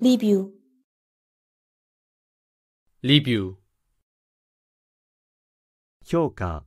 レビューレビュー評価